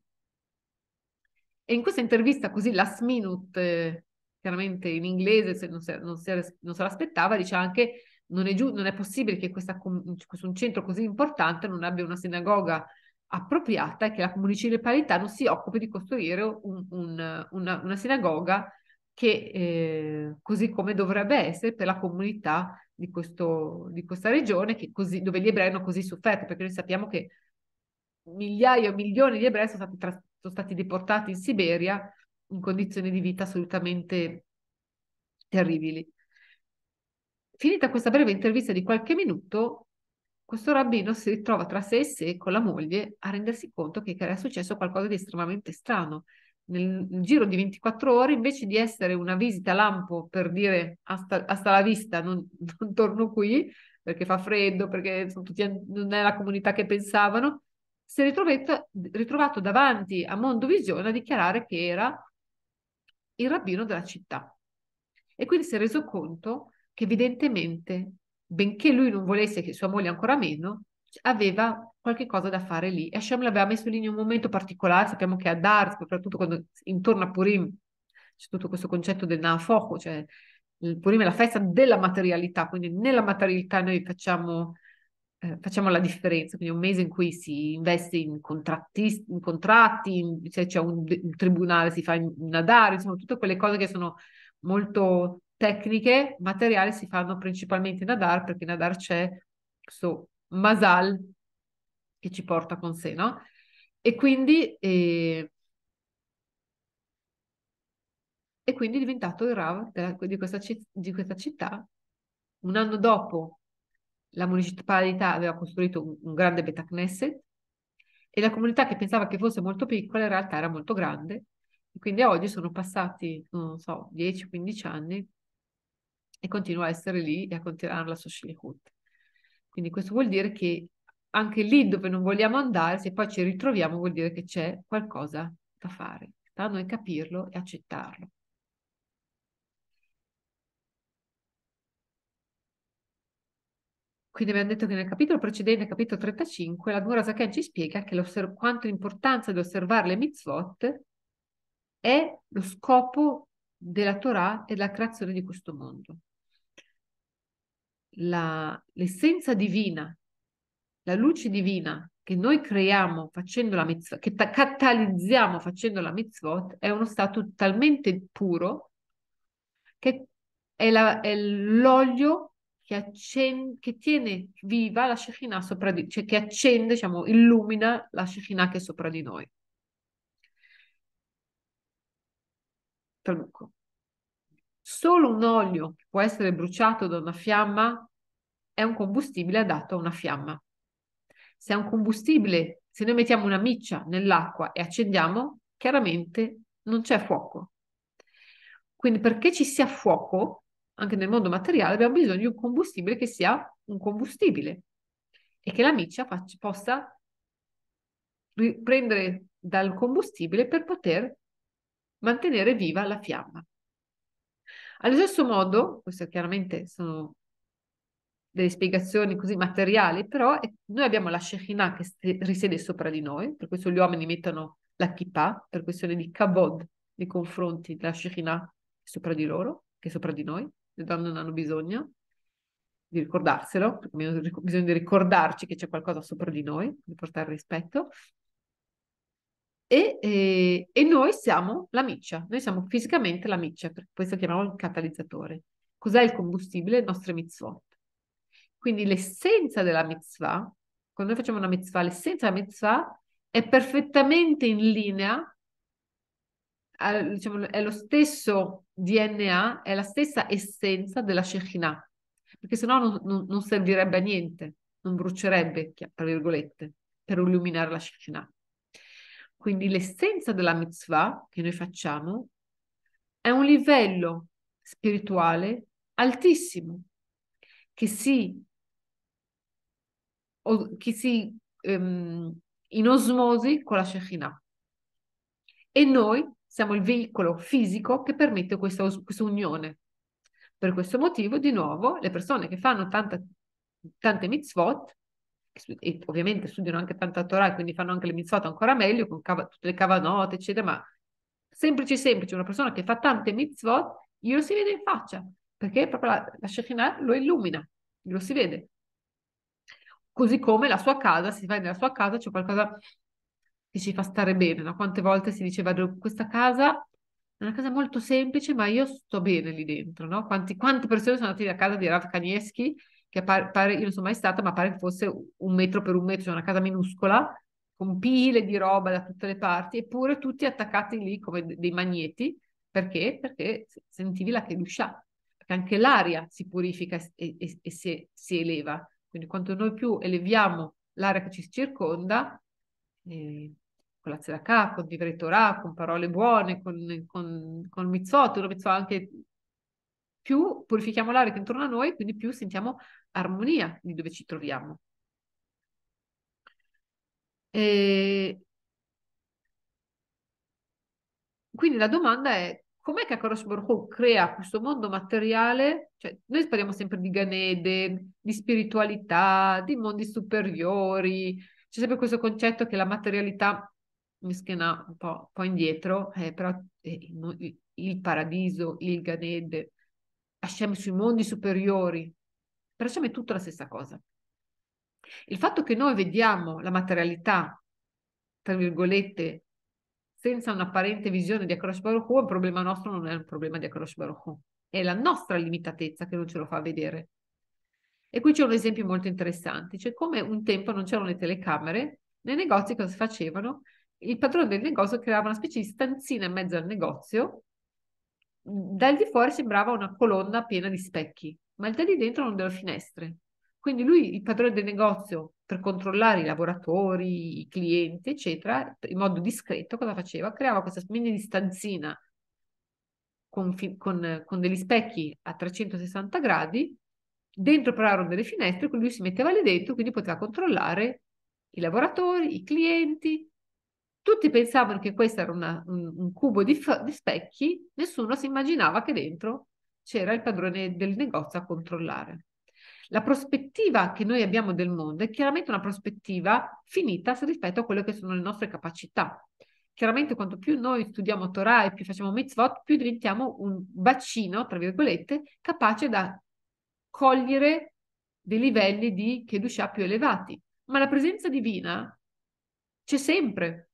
E in questa intervista così last minute, chiaramente in inglese se non, se, non, se, non se l'aspettava, dice anche non è, giu- non è possibile che questa, questo, un centro così importante non abbia una sinagoga appropriata e che la municipalità non si occupi di costruire un, un, una, una, sinagoga che eh, così come dovrebbe essere per la comunità di, questo, di questa regione così, dove gli ebrei hanno così sofferto, perché noi sappiamo che migliaia o milioni di ebrei sono stati, tra- sono stati deportati in Siberia in condizioni di vita assolutamente terribili. Finita questa breve intervista di qualche minuto, questo rabbino si ritrova tra sé e sé con la moglie a rendersi conto che era successo qualcosa di estremamente strano. Nel giro di 24 ore, invece di essere una visita lampo per dire hasta, la vista, non, [LAUGHS] non torno qui perché fa freddo, perché tutti, non è la comunità che pensavano, si è ritrovato, ritrovato davanti a Mondovisione a dichiarare che era il rabbino della città. E quindi si è reso conto che evidentemente, benché lui non volesse che sua moglie ancora meno, aveva qualche cosa da fare lì. E Hashem l'aveva messo lì in un momento particolare, sappiamo che a Dar, soprattutto quando intorno a Purim, c'è tutto questo concetto del Nafoco, cioè il Purim è la festa della materialità, quindi nella materialità noi facciamo eh, facciamo la differenza, quindi un mese in cui si investe in, contratti, in contratti in, se c'è un, un, tribunale si fa in, una insomma tutte quelle cose che sono molto tecniche, materiali si fanno principalmente in Nadar perché in Nadar c'è questo Masal che ci porta con sé, no? E quindi, eh, e quindi è diventato il Rav della, di, questa, di questa città. Un anno dopo la municipalità aveva costruito un, un grande Betacnesset e la comunità che pensava che fosse molto piccola in realtà era molto grande. Quindi a oggi sono passati, non so, 10-15 anni e continua a essere lì e a continuare la sua Shilhut. Quindi questo vuol dire che anche lì dove non vogliamo andare, se poi ci ritroviamo, vuol dire che c'è qualcosa da fare. Sta a noi capirlo e accettarlo. Quindi abbiamo detto che nel capitolo precedente, capitolo 35, la Gemara Zaken ci spiega che quanto l'importanza di osservare le mitzvot è lo scopo della Torah e della creazione di questo mondo. La, l'essenza divina, la luce divina che noi creiamo facendo la mitzvot, che ta- catalizziamo facendo la mitzvot, è uno stato talmente puro che è, la, è l'olio che, accen- che tiene viva la Shekinah sopra di noi, cioè che accende, diciamo, illumina la Shekinah che è sopra di noi. Traduco. Solo un olio che può essere bruciato da una fiamma è un combustibile adatto a una fiamma. Se è un combustibile, se noi mettiamo una miccia nell'acqua e accendiamo, chiaramente non c'è fuoco. Quindi perché ci sia fuoco anche nel mondo materiale, abbiamo bisogno di un combustibile che sia un combustibile e che la miccia faccia, possa prendere dal combustibile per poter mantenere viva la fiamma. Allo stesso modo, queste chiaramente sono delle spiegazioni così materiali, però noi abbiamo la Shekinah che risiede sopra di noi, per questo gli uomini mettono la kippah per questione di kabod nei confronti della Shekinah sopra di loro, che è sopra di noi le donne non hanno bisogno di ricordarselo, abbiamo bisogna ricordarci che c'è qualcosa sopra di noi, di portare rispetto. E, e, e, noi siamo la miccia, noi siamo fisicamente la miccia, per questo chiamiamo il catalizzatore. Cos'è il combustibile? Le nostre mitzvot. Quindi l'essenza della mitzvah, quando noi facciamo una mitzvah, l'essenza della mitzvah è perfettamente in linea, a, diciamo, è lo stesso DNA è la stessa essenza della Shekhinah, perché sennò non, non, non servirebbe a niente, non brucierebbe, tra virgolette, per illuminare la Shekhinah. Quindi l'essenza della mitzvah che noi facciamo è un livello spirituale altissimo che si, che si um, in osmosi con la Shekhinah. E noi siamo il veicolo fisico che permette questa, questa unione. Per questo motivo, di nuovo, le persone che fanno tanta, tante mitzvot, e ovviamente studiano anche tanta Torah, quindi fanno anche le mitzvot ancora meglio, con cava, tutte le cavanote, eccetera, ma semplice, semplice, una persona che fa tante mitzvot, glielo si vede in faccia, perché proprio la, la Shekinah lo illumina, glielo si vede. Così come la sua casa, si fa nella sua casa, c'è qualcosa che ci fa stare bene, no? Quante volte si diceva questa casa è una casa molto semplice, ma io sto bene lì dentro, no? Quanti, quante persone sono andate a casa di Rav Kanievski, che pare, pare, io non sono mai stata, ma pare che fosse un metro per un metro, cioè una casa minuscola, con pile di roba da tutte le parti, eppure tutti attaccati lì come dei magneti, perché? Perché sentivi la kedusha, perché anche l'aria si purifica e, e, e si, si, eleva, quindi quanto noi più eleviamo l'aria che ci circonda, eh, colazione a K, con vivere Torah, con parole buone, con, con, con mitzvot, mizzotto, anche più purifichiamo l'aria che intorno a noi, quindi più sentiamo armonia di dove ci troviamo. E... Quindi la domanda è com'è che Akarosh Baruch crea questo mondo materiale? Cioè, noi parliamo sempre di Ganede, di spiritualità, di mondi superiori, c'è sempre questo concetto che la materialità mi schiena un po', un po indietro, eh, però eh, il paradiso, il Ganed, asciamo sui mondi superiori, per Hashem è tutta la stessa cosa. Il fatto che noi vediamo la materialità, tra virgolette, senza un'apparente visione di Akrosh Baruch Hu, è un problema nostro, non è un problema di Akrosh Baruch Hu. È la nostra limitatezza che non ce lo fa vedere. E qui c'è un esempio molto interessante, cioè come un tempo non c'erano le telecamere, nei negozi cosa facevano? il padrone del negozio creava una specie di stanzina in mezzo al negozio, mm, dal di fuori sembrava una colonna piena di specchi, ma il da di dentro non aveva finestre. Quindi lui, il padrone del negozio, per controllare i lavoratori, i clienti, eccetera, in modo discreto, cosa faceva? Creava questa mini stanzina con, con, con, degli specchi a 360 gradi, dentro però erano delle finestre, quindi lui si metteva lì dentro, quindi poteva controllare i lavoratori, i clienti, tutti pensavano che questo era una, un, un, cubo di, di specchi, nessuno si immaginava che dentro c'era il padrone del negozio a controllare. La prospettiva che noi abbiamo del mondo è chiaramente una prospettiva finita rispetto a quelle che sono le nostre capacità. Chiaramente quanto più noi studiamo Torah e più facciamo mitzvot, più diventiamo un bacino, tra virgolette, capace da cogliere dei livelli di Kedusha più elevati. Ma la presenza divina c'è sempre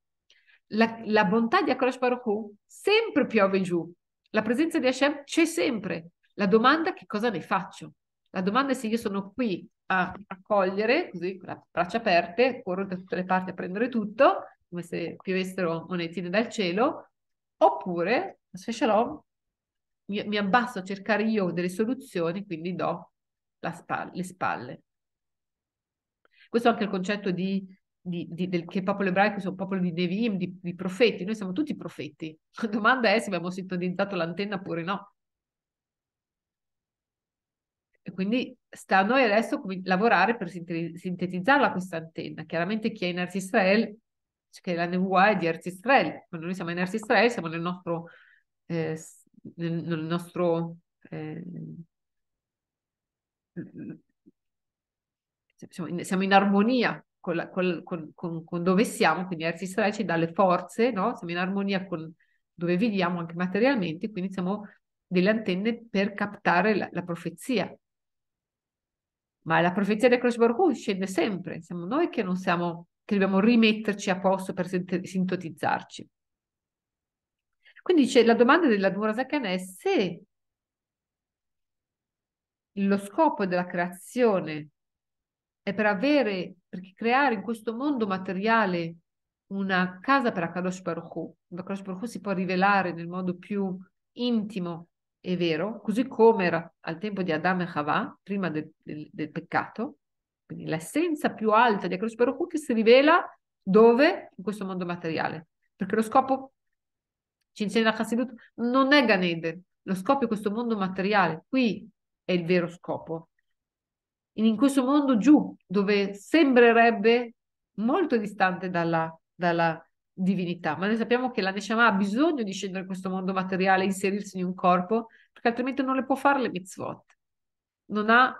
la, la bontà di Akash Baruch Hu sempre piove giù. La presenza di Hashem c'è sempre. La domanda è che cosa ne faccio? La domanda è se io sono qui a, a così con le braccia aperte, corro da tutte le parti a prendere tutto, come se piovessero monetine dal cielo, oppure, shalom, mi, mi abbasso a cercare io delle soluzioni, quindi do spalla, le spalle. Questo è anche il concetto di di, di, del, che popolo ebraico sono popolo di Nevim, di, di, profeti, noi siamo tutti profeti. [LAUGHS] La domanda è se abbiamo sintonizzato l'antenna oppure no. E quindi sta a noi adesso lavorare per sintetizzarla questa antenna. Chiaramente chi è in Erz Israel, cioè la Nevua è di Erz Israel, quando noi siamo in Erz Israel siamo nel nostro... Eh, nel, nostro eh, siamo in armonia con, la, con, con, con dove siamo, quindi Erzi Israele ci dà le forze, no? siamo in armonia con dove viviamo anche materialmente, quindi siamo delle antenne per captare la, la profezia. Ma la profezia del Crossbow Baruch scende sempre, siamo noi che non siamo, che dobbiamo rimetterci a posto per sintetizzarci. Quindi c'è la domanda della Murasakan è se lo scopo della creazione è per avere, per creare in questo mondo materiale una casa per Akadosh Baruch Hu. Akadosh Baruch Hu si può rivelare nel modo più intimo e vero, così come era al tempo di Adam e Chava, prima del, del, del peccato, quindi l'essenza più alta di Akadosh Baruch Hu che si rivela dove? In questo mondo materiale. Perché lo scopo, ci insegna Chassidut, non è Ganeden, lo scopo è questo mondo materiale, qui è il vero scopo in questo mondo giù, dove sembrerebbe molto distante dalla, dalla divinità, ma noi sappiamo che la Neshama ha bisogno di scendere in questo mondo materiale, inserirsi in un corpo, perché altrimenti non le può fare le mitzvot. Non ha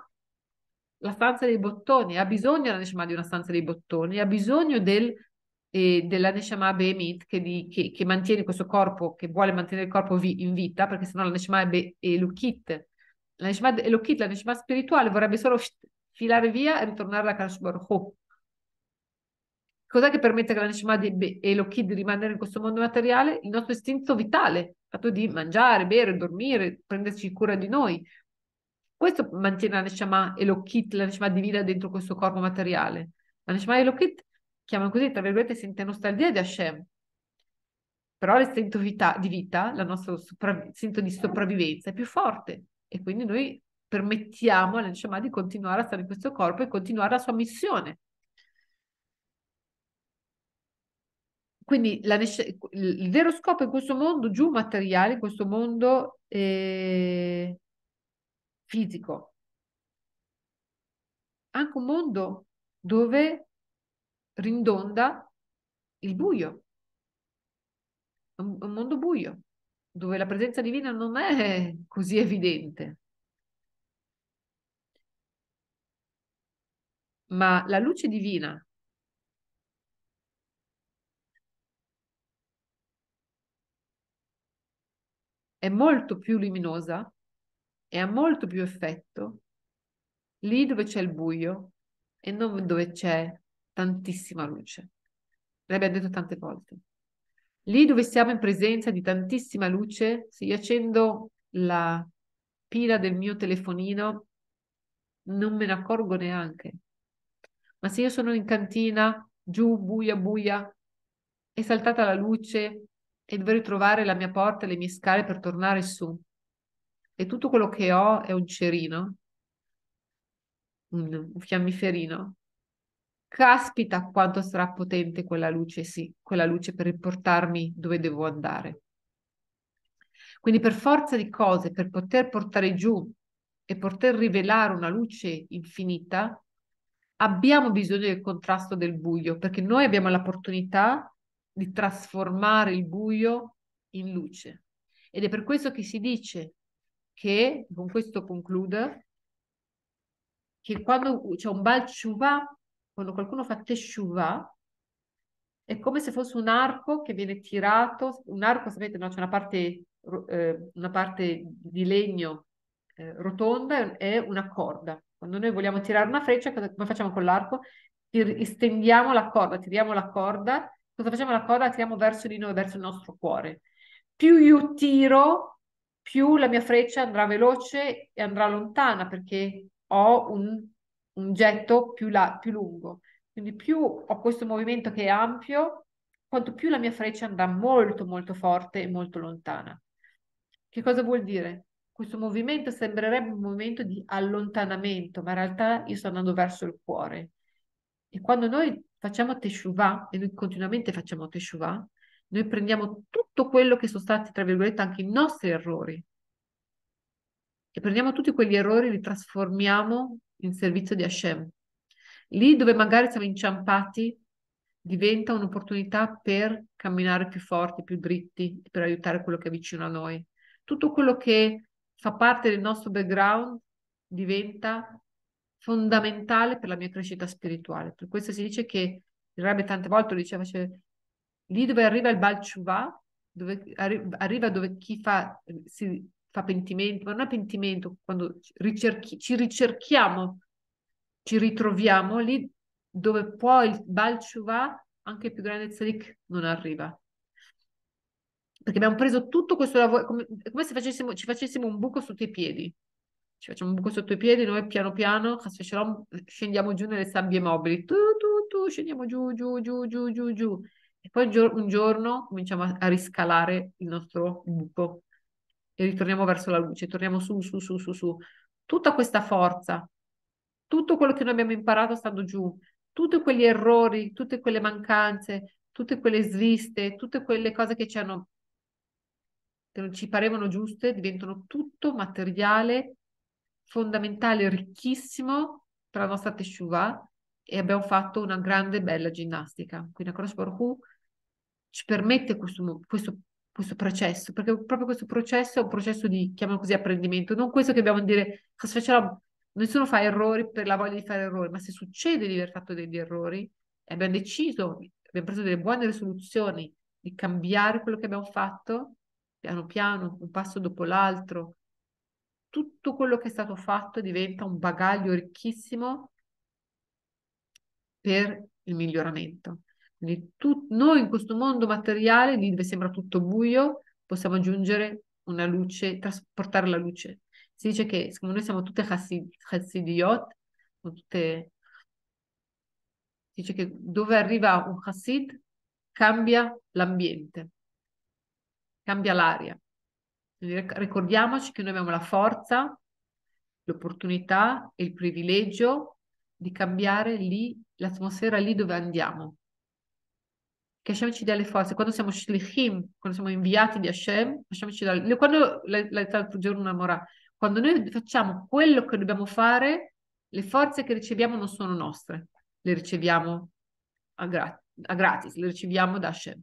la stanza dei bottoni, ha bisogno la Neshama di una stanza dei bottoni, ha bisogno del, eh, della Neshama Behemit che, di, che, che, mantiene questo corpo, che vuole mantenere il corpo vi, in vita, perché sennò la Neshama è, be, è Lukit, la Neshama Elohit, la Neshama spirituale, vorrebbe solo filare via e ritornare alla Kadosh Baruch Hu. Cos'è che permette che la Neshama di di rimanere in questo mondo materiale? Il nostro istinto vitale, il fatto di mangiare, bere, dormire, prenderci cura di noi. Questo mantiene la Neshama Elohit, la Neshama divina dentro questo corpo materiale. La Neshama Elohit, chiamano così, tra virgolette, sente nostalgia di Hashem. Però l'istinto vita, di vita, il nostro istinto di sopravvivenza è più forte e quindi noi permettiamo all'Enshama di continuare a stare in questo corpo e continuare la sua missione. Quindi la, il vero scopo in questo mondo giù materiale, in questo mondo eh, fisico, anche un mondo dove rindonda il buio, un, un mondo buio, dove la presenza divina non è [LAUGHS] così evidente. Ma la luce divina è molto più luminosa e ha molto più effetto lì dove c'è il buio e non dove c'è tantissima luce. L'abbiamo detto tante volte. Lì dove siamo in presenza di tantissima luce, se io accendo la pila del mio telefonino, non me ne accorgo neanche. Ma se io sono in cantina, giù, buia, buia, è saltata la luce e dovrei trovare la mia porta e le mie scale per tornare su. E tutto quello che ho è un cerino, un fiammiferino caspita quanto sarà potente quella luce, sì, quella luce per riportarmi dove devo andare. Quindi per forza di cose, per poter portare giù e poter rivelare una luce infinita, abbiamo bisogno del contrasto del buio, perché noi abbiamo l'opportunità di trasformare il buio in luce. Ed è per questo che si dice che, con questo concludo, che quando c'è un Balciuvà quando qualcuno fa teshuva, è come se fosse un arco che viene tirato, un arco, sapete, no? c'è una parte, eh, una parte di legno eh, rotonda e una corda. Quando noi vogliamo tirare una freccia, cosa, come facciamo con l'arco? Estendiamo la corda, tiriamo la corda. Cosa facciamo la corda? La tiriamo verso di noi, verso il nostro cuore. Più io tiro, più la mia freccia andrà veloce e andrà lontana perché ho un un getto più, la- più lungo. Quindi più ho questo movimento che è ampio, quanto più la mia freccia andrà molto molto forte e molto lontana. Che cosa vuol dire? Questo movimento sembrerebbe un movimento di allontanamento, ma in realtà io sto andando verso il cuore. E quando noi facciamo teshuva, e noi continuamente facciamo teshuva, noi prendiamo tutto quello che sono stati, tra virgolette, anche i nostri errori. E prendiamo tutti quegli errori, e li trasformiamo in servizio di Hashem. Lì dove magari siamo inciampati diventa un'opportunità per camminare più forti, più dritti, per aiutare quello che è vicino a noi. Tutto quello che fa parte del nostro background diventa fondamentale per la mia crescita spirituale. Per questo si dice che il Rebbe tante volte lo diceva, cioè, lì dove arriva il Balciuvà, dove arri- arriva dove chi fa, si fa pentimento, ma non è pentimento, quando ricerchi, ci ricerchiamo, ci ritroviamo lì dove poi il balcio va, anche il più grande tzadik non arriva. Perché abbiamo preso tutto questo lavoro, come, come se facessimo, ci facessimo un buco sotto i piedi. Ci facciamo un buco sotto i piedi, noi piano piano scendiamo giù nelle sabbie mobili, tu, tu, tu, scendiamo giù, giù, giù, giù, giù, giù. E poi un giorno cominciamo a riscalare il nostro buco e ritorniamo verso la luce, torniamo su, su, su, su, su. Tutta questa forza, tutto quello che noi abbiamo imparato stando giù, tutti quegli errori, tutte quelle mancanze, tutte quelle sviste, tutte quelle cose che ci hanno che non ci parevano giuste, diventano tutto materiale fondamentale, ricchissimo per la nostra teshuva e abbiamo fatto una grande bella ginnastica. Quindi la Baruch Hu ci permette questo, questo questo processo, perché proprio questo processo è un processo di, chiamiamolo così, apprendimento, non questo che dobbiamo dire, nessuno fa errori per la voglia di fare errori, ma se succede di aver fatto degli errori e abbiamo deciso, abbiamo preso delle buone risoluzioni di cambiare quello che abbiamo fatto, piano piano, un passo dopo l'altro, tutto quello che è stato fatto diventa un bagaglio ricchissimo per il miglioramento tu, noi in questo mondo materiale, dove sembra tutto buio, possiamo aggiungere una luce, trasportare la luce. Si dice che, siccome noi siamo tutte chassidiot, tutte... si dice che dove arriva un chassid cambia l'ambiente, cambia l'aria. Quindi ricordiamoci che noi abbiamo la forza, l'opportunità e il privilegio di cambiare lì l'atmosfera lì dove andiamo che Hashem ci dia le forze, quando siamo shlichim, quando siamo inviati di Hashem, Hashem ci dà le... quando l'altro giorno una morà, quando noi facciamo quello che dobbiamo fare, le forze che riceviamo non sono nostre, le riceviamo a, gra... a gratis, le riceviamo da Hashem.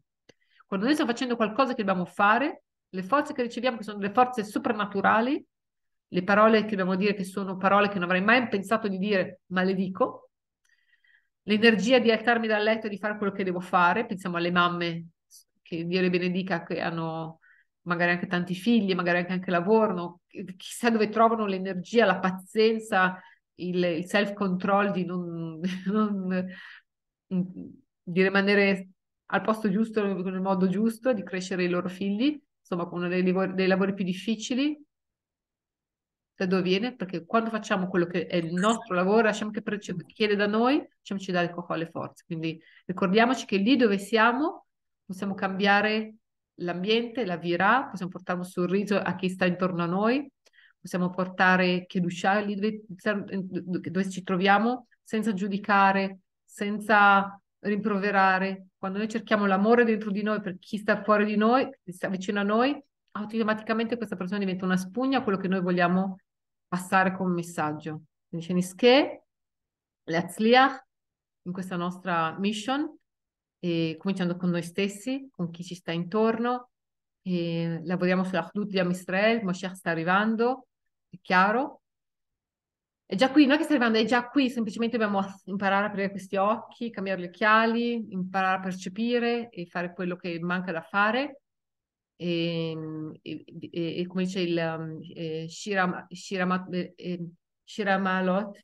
Quando noi stiamo facendo qualcosa che dobbiamo fare, le forze che riceviamo, che sono delle forze soprannaturali, le parole che dobbiamo dire, che sono parole che non avrei mai pensato di dire, ma le dico, l'energia di alzarmi dal letto e di fare quello che devo fare. Pensiamo alle mamme, che Dio le benedica, che hanno magari anche tanti figli, magari anche, anche lavorano, chissà dove trovano l'energia, la pazienza, il, il self-control di non, [LAUGHS] non, mm, di rimanere al posto giusto, nel modo giusto, di crescere i loro figli, insomma, uno dei, dei lavori più difficili, da dove viene, perché quando facciamo quello che è il nostro lavoro, lasciamo che chiede da noi, Hashem dare il cocò alle forze. Quindi ricordiamoci che lì dove siamo possiamo cambiare l'ambiente, la virà, possiamo portare un sorriso a chi sta intorno a noi, possiamo portare Kedusha lì dove, dove ci troviamo, senza giudicare, senza rimproverare. Quando noi cerchiamo l'amore dentro di noi per chi sta fuori di noi, chi sta vicino a noi, automaticamente questa persona diventa una spugna a quello che noi vogliamo passare con un messaggio. Dice Niske, Leazliach, in questa nostra mission, e cominciando con noi stessi, con chi ci sta intorno, e lavoriamo sulla Hdud di Amistrel, Moshiach sta arrivando, è chiaro, è già qui, non è che sta arrivando, è già qui, semplicemente dobbiamo imparare a aprire questi occhi, cambiare gli occhiali, imparare a percepire e fare quello che manca da fare Ehm, e, e, e come dice il um, eh, Shirama, eh, ehm, Shiramalot,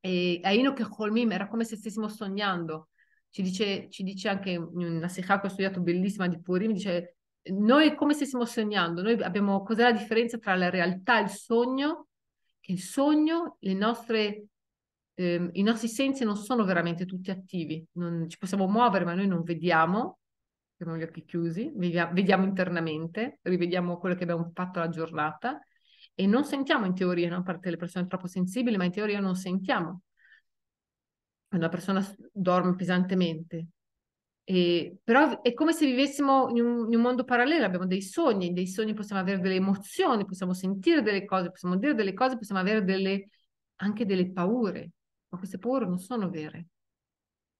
e eh, Aino che Holmim era come se stessimo sognando. Ci dice, ci dice anche una Sikha che ho studiato bellissima di Purim, dice noi come se stessimo sognando, noi abbiamo cos'è la differenza tra la realtà e il sogno, che il sogno, le nostre, ehm, i nostri sensi non sono veramente tutti attivi, non, ci possiamo muovere ma noi non vediamo, con gli occhi chiusi, vediamo internamente, rivediamo quello che abbiamo fatto la giornata e non sentiamo in teoria, no? parte le persone troppo sensibili, ma in teoria non sentiamo. Una persona dorme pesantemente, e, però è come se vivessimo in un, in un, mondo parallelo, abbiamo dei sogni, dei sogni possiamo avere delle emozioni, possiamo sentire delle cose, possiamo dire delle cose, possiamo avere delle, anche delle paure, ma queste paure non sono vere,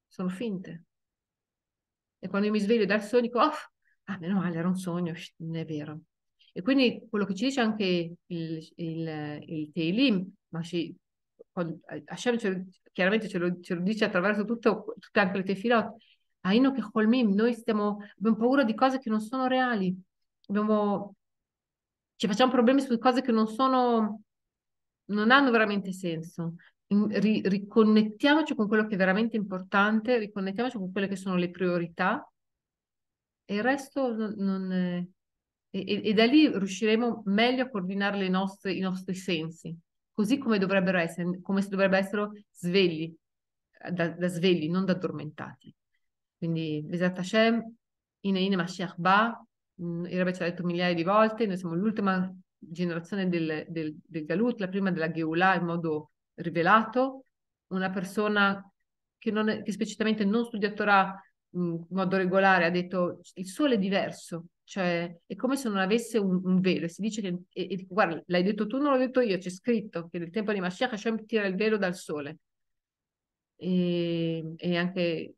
sono finte. E quando io mi sveglio dal sogno dico, oh, ah, meno male, era un sogno, non è vero. E quindi quello che ci dice anche il, il, il Teilim, ma ci, quando, Hashem ce, chiaramente ce lo, ce lo, dice attraverso tutto, tutte anche le tefilot, Aino che Holmim, noi stiamo, abbiamo paura di cose che non sono reali, abbiamo, ci facciamo problemi su cose che non sono, non hanno veramente senso ri- riconnettiamoci con quello che è veramente importante, riconnettiamoci con quelle che sono le priorità e il resto non... non è... e, e, da lì riusciremo meglio a coordinare nostre, i nostri sensi, così come dovrebbero essere, come se dovrebbero essere svegli, da, da svegli, non da addormentati. Quindi Besat Hashem, Inaine Mashiach Ba, mm, il Rebbe ci ha detto migliaia di volte, noi siamo l'ultima generazione del, del, del Galut, la prima della Geulah in modo rivelato, una persona che, non è, che esplicitamente non studia Torah in modo regolare ha detto il sole è diverso, cioè è come se non avesse un, un velo e si dice che, e, e, guarda, l'hai detto tu, non l'ho detto io, c'è scritto che nel tempo di Mashiach Hashem tira il velo dal sole. E, e anche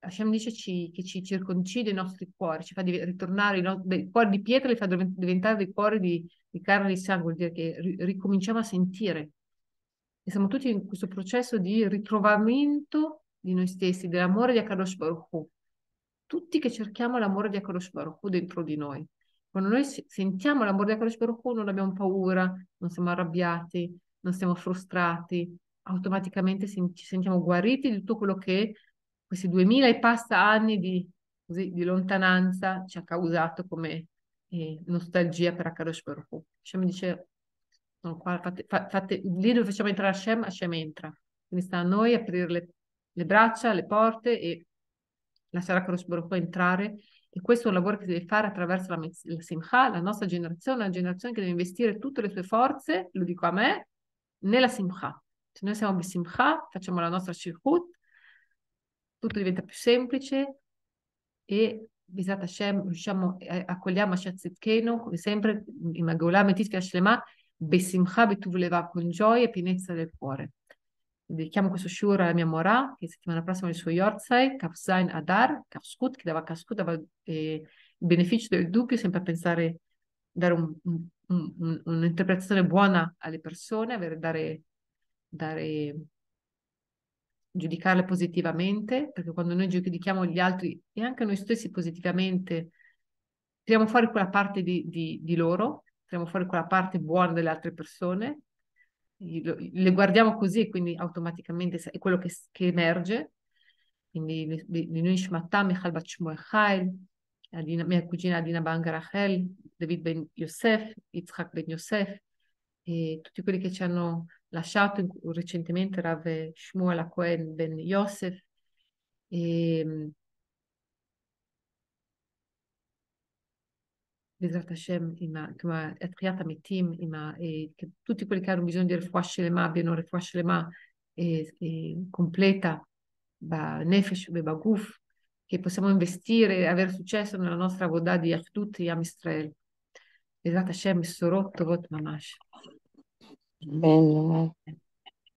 Hashem dice ci, che ci circoncide i nostri cuori, ci fa div- ritornare i, no- dei cuori di pietra, li fa diventare dei cuori di, di carne e di sangue, vuol dire che ri- ricominciamo a sentire e siamo tutti in questo processo di ritrovamento di noi stessi, dell'amore di Akadosh Baruch Hu. Tutti che cerchiamo l'amore di Akadosh Baruch Hu dentro di noi. Quando noi sentiamo l'amore di Akadosh Baruch Hu non abbiamo paura, non siamo arrabbiati, non siamo frustrati, automaticamente ci sentiamo guariti di tutto quello che questi duemila e passa anni di, così, di, lontananza ci ha causato come eh, nostalgia per Akadosh Baruch Hu. Cioè, mi dice No, qua fate, fate, lì dove facciamo entrare Hashem, Hashem entra. Quindi sta a noi aprire le, le braccia, le porte e lasciare a Kadosh Baruch entrare. E questo è un lavoro che si deve fare attraverso la, la Simcha, la nostra generazione, la generazione che deve investire tutte le sue forze, lo dico a me, nella Simcha. Se noi siamo Bissimcha, facciamo la nostra Shirkut, tutto diventa più semplice e Bisat Hashem, riusciamo, accogliamo Hashem Zitkeno, come sempre, in Magolà, Metis, Fiashlema, Bessimcha Betuvleva con gioia e pienezza del cuore. Dedichiamo questo shiur alla mia morà, che settimana prossima il suo Yorzai, Kafzain Adar, Kafskut, che dava Kafskut, dava eh, il beneficio del dubbio, sempre a pensare, dare un, un, un, un'interpretazione buona alle persone, avere, dare, dare, giudicarle positivamente, perché quando noi giudichiamo gli altri e anche noi stessi positivamente, tiriamo fuori quella parte di, di, di loro tiriamo fuori quella parte buona delle altre persone, le guardiamo così e quindi automaticamente è quello che, che emerge. Quindi Linui Shmatam, Michal Batshmoe Chael, mia cugina Adina Banga Rachel, David Ben Yosef, Yitzhak Ben Yosef, e tutti quelli che ci hanno lasciato recentemente, Rav Shmuel Akoen Ben Yosef, e Vedrat Hashem, come Atriat Ametim, che tutti quelli che hanno bisogno di Refuah Shelema abbiano Refuah Shelema e, e completa, ba Nefesh, ba Guf, che possiamo investire e avere successo nella nostra vodà di Achdut e Am Israel. Vedrat Hashem, Sorot Tovot Mamash. Bello, bello.